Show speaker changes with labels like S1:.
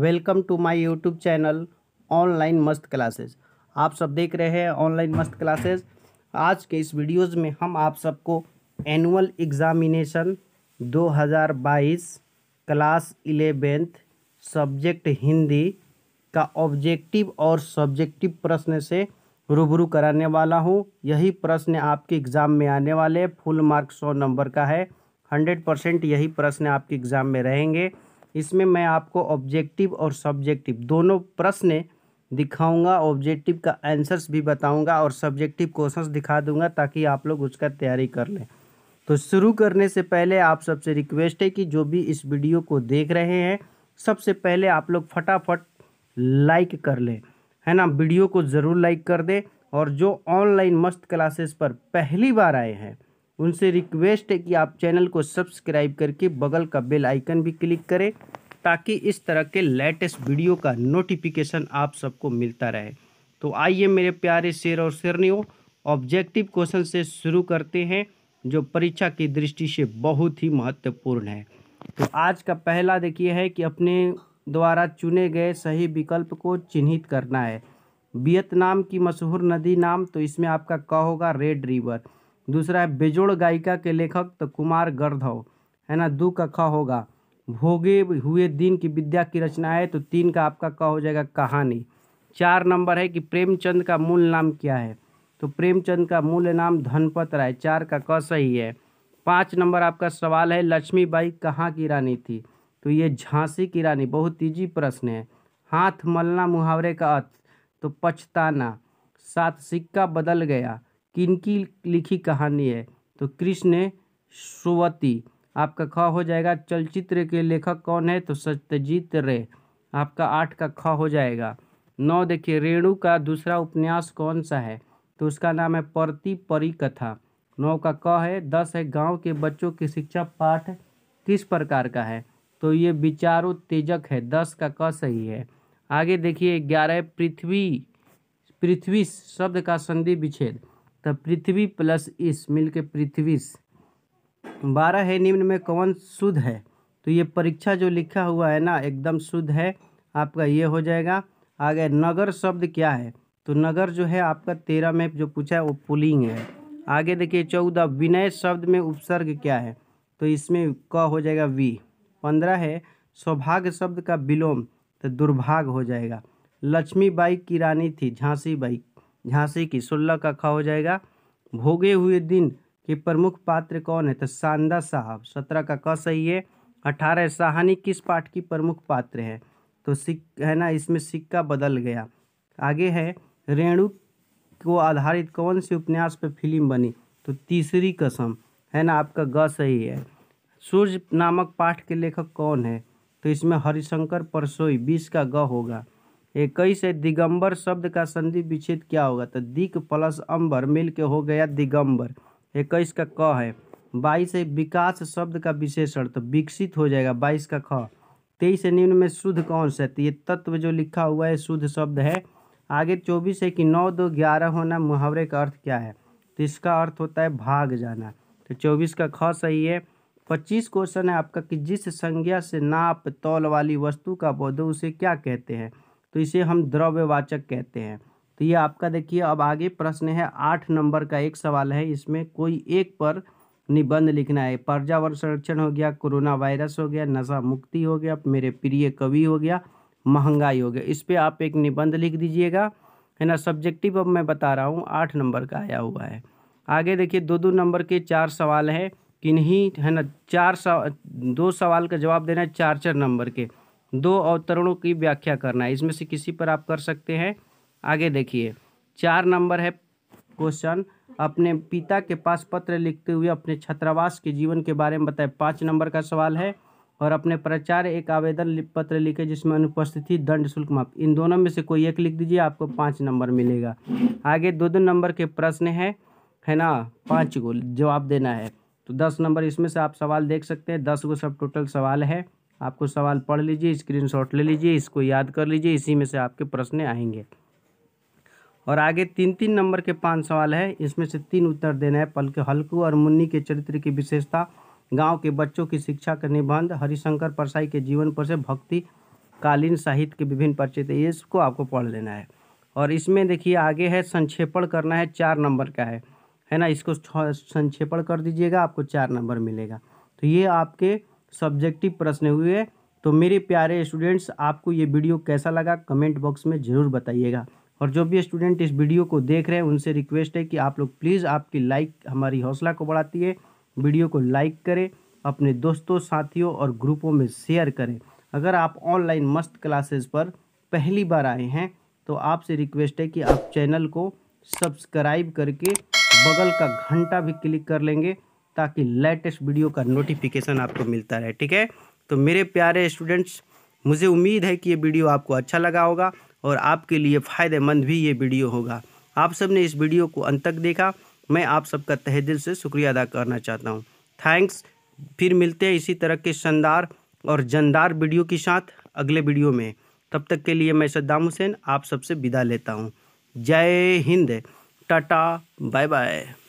S1: welcome to my YouTube channel online मस्त classes आप सब देख रहे हैं ऑनलाइन मस्त क्लासेस आज के इस वीडियोस में हम आप सबको annual examination 2022 class eleventh subject Hindi का ऑब्जेक्टिव और सब्जेक्टिव प्रश्न से रूबरू कराने वाला हूं यही प्रश्न आपके एग्ज़ाम में आने वाले फुल मार्क सौ नंबर का है हंड्रेड परसेंट यही प्रश्न आपके एग्ज़ाम में रहेंगे इसमें मैं आपको ऑब्जेक्टिव और सब्जेक्टिव दोनों प्रश्न दिखाऊंगा ऑब्जेक्टिव का आंसर्स भी बताऊंगा और सब्जेक्टिव क्वेश्चंस दिखा दूंगा ताकि आप लोग उसका तैयारी कर लें तो शुरू करने से पहले आप सबसे रिक्वेस्ट है कि जो भी इस वीडियो को देख रहे हैं सबसे पहले आप लोग फटाफट लाइक कर लें है ना वीडियो को ज़रूर लाइक कर दें और जो ऑनलाइन मस्त क्लासेस पर पहली बार आए हैं उनसे रिक्वेस्ट है कि आप चैनल को सब्सक्राइब करके बगल का बेल आइकन भी क्लिक करें ताकि इस तरह के लेटेस्ट वीडियो का नोटिफिकेशन आप सबको मिलता रहे तो आइए मेरे प्यारे शेर और शेरनियों ऑब्जेक्टिव क्वेश्चन से शुरू करते हैं जो परीक्षा की दृष्टि से बहुत ही महत्वपूर्ण है तो आज का पहला देखिए है कि अपने द्वारा चुने गए सही विकल्प को चिन्हित करना है वियतनाम की मशहूर नदी नाम तो इसमें आपका क होगा रेड रिवर दूसरा है बेजोड़ गायिका के लेखक तो कुमार गर्धव है ना दो का ख होगा भोगे हुए दिन की विद्या की रचना है तो तीन का आपका क हो जाएगा कहानी चार नंबर है कि प्रेमचंद का मूल नाम क्या है तो प्रेमचंद का मूल नाम धनपत राय चार का क सही है पाँच नंबर आपका सवाल है लक्ष्मीबाई कहाँ की रानी थी तो ये झांसी की रानी बहुत ईजी प्रश्न है हाथ मलना मुहावरे का अर्थ तो पछताना सात सिक्का बदल गया किनकी लिखी कहानी है तो कृष्ण सुवती आपका ख हो जाएगा चलचित्र के लेखक कौन है तो सत्यजीत रे आपका आठ का ख हो जाएगा नौ देखिए रेणु का दूसरा उपन्यास कौन सा है तो उसका नाम है प्रति परी कथा नौ का क है दस है गांव के बच्चों की शिक्षा पाठ किस प्रकार का है तो ये विचारों तेजक है दस का क सही है आगे देखिए ग्यारह पृथ्वी पृथ्वी शब्द का संधि विच्छेद तो पृथ्वी प्लस इस मिल के पृथ्वी बारह है निम्न में कौन शुद्ध है तो ये परीक्षा जो लिखा हुआ है ना एकदम शुद्ध है आपका ये हो जाएगा आगे नगर शब्द क्या है तो नगर जो है आपका तेरह में जो पूछा है वो पुलिंग है आगे देखिए चौदह विनय शब्द में उपसर्ग क्या है तो इसमें क हो जाएगा वी पंद्रह है सौभाग्य शब्द का विलोम तो दुर्भाग हो जाएगा लक्ष्मी बाई की रानी थी झांसी बाई झांसी की सोलह का ख हो जाएगा भोगे हुए दिन के प्रमुख पात्र कौन है तो सांदा साहब सत्रह का क सही है अठारह सहानी किस पाठ की प्रमुख पात्र है तो सिक है ना इसमें सिक्का बदल गया आगे है रेणु को आधारित कौन से उपन्यास पर फिल्म बनी तो तीसरी कसम है ना आपका ग सही है सूर्य नामक पाठ के लेखक कौन है तो इसमें हरिशंकर परसोई बीस का ग होगा इक्कीस है दिगंबर शब्द का संधि विच्छेद क्या होगा तो दिक प्लस अंबर मिल के हो गया दिगंबर इक्कीस का क है बाईस है विकास शब्द का विशेषण तो विकसित हो जाएगा बाईस का ख तेईस है निम्न में शुद्ध कौन सा तो ये तत्व जो लिखा हुआ है शुद्ध शब्द है आगे चौबीस है कि नौ दो ग्यारह होना मुहावरे का अर्थ क्या है तो इसका अर्थ होता है भाग जाना तो चौबीस का ख सही है पच्चीस क्वेश्चन है आपका कि जिस संज्ञा से नाप तौल वाली वस्तु का पौधो उसे क्या कहते हैं तो इसे हम द्रव्यवाचक कहते हैं तो ये आपका देखिए अब आगे प्रश्न है आठ नंबर का एक सवाल है इसमें कोई एक पर निबंध लिखना है पर्यावरण संरक्षण हो गया कोरोना वायरस हो गया नशा मुक्ति हो गया मेरे प्रिय कवि हो गया महंगाई हो गया इस पर आप एक निबंध लिख दीजिएगा है ना सब्जेक्टिव अब मैं बता रहा हूँ आठ नंबर का आया हुआ है आगे देखिए दो दो नंबर के चार सवाल हैं किन्हीं है ना चार सवा, दो सवाल का जवाब देना है चार चार नंबर के दो अवतरणों की व्याख्या करना है इसमें से किसी पर आप कर सकते हैं आगे देखिए चार नंबर है क्वेश्चन अपने पिता के पास पत्र लिखते हुए अपने छात्रावास के जीवन के बारे में बताएं पाँच नंबर का सवाल है और अपने प्रचार एक आवेदन पत्र लिखे जिसमें अनुपस्थिति दंड शुल्क माफ इन दोनों में से कोई एक लिख दीजिए आपको पाँच नंबर मिलेगा आगे दो दो नंबर के प्रश्न हैं है ना पाँच गो जवाब देना है तो दस नंबर इसमें से आप सवाल देख सकते हैं दस गो सब टोटल सवाल है आपको सवाल पढ़ लीजिए स्क्रीनशॉट ले लीजिए इसको याद कर लीजिए इसी में से आपके प्रश्न आएंगे और आगे तीन तीन नंबर के पांच सवाल है इसमें से तीन उत्तर देना है पल के हल्कू और मुन्नी के चरित्र की विशेषता गांव के बच्चों की शिक्षा का निबंध हरिशंकर परसाई के जीवन पर से भक्ति कालीन साहित्य के विभिन्न परिचित ये इसको आपको पढ़ लेना है और इसमें देखिए आगे है संक्षेपण करना है चार नंबर का है है ना इसको संक्षेपण कर दीजिएगा आपको चार नंबर मिलेगा तो ये आपके सब्जेक्टिव प्रश्न हुए तो मेरे प्यारे स्टूडेंट्स आपको ये वीडियो कैसा लगा कमेंट बॉक्स में ज़रूर बताइएगा और जो भी स्टूडेंट इस वीडियो को देख रहे हैं उनसे रिक्वेस्ट है कि आप लोग प्लीज़ आपकी लाइक हमारी हौसला को बढ़ाती है वीडियो को लाइक करें अपने दोस्तों साथियों और ग्रुपों में शेयर करें अगर आप ऑनलाइन मस्त क्लासेस पर पहली बार आए हैं तो आपसे रिक्वेस्ट है कि आप चैनल को सब्सक्राइब करके बगल का घंटा भी क्लिक कर लेंगे ताकि लेटेस्ट वीडियो का नोटिफिकेशन आपको मिलता रहे ठीक है तो मेरे प्यारे स्टूडेंट्स मुझे उम्मीद है कि ये वीडियो आपको अच्छा लगा होगा और आपके लिए फ़ायदेमंद भी ये वीडियो होगा आप सब ने इस वीडियो को अंत तक देखा मैं आप सबका तहे दिल से शुक्रिया अदा करना चाहता हूँ थैंक्स फिर मिलते हैं इसी तरह के शानदार और जानदार वीडियो के साथ अगले वीडियो में तब तक के लिए मैं सद्दाम हुसैन आप सबसे विदा लेता हूँ जय हिंद टाटा बाय बाय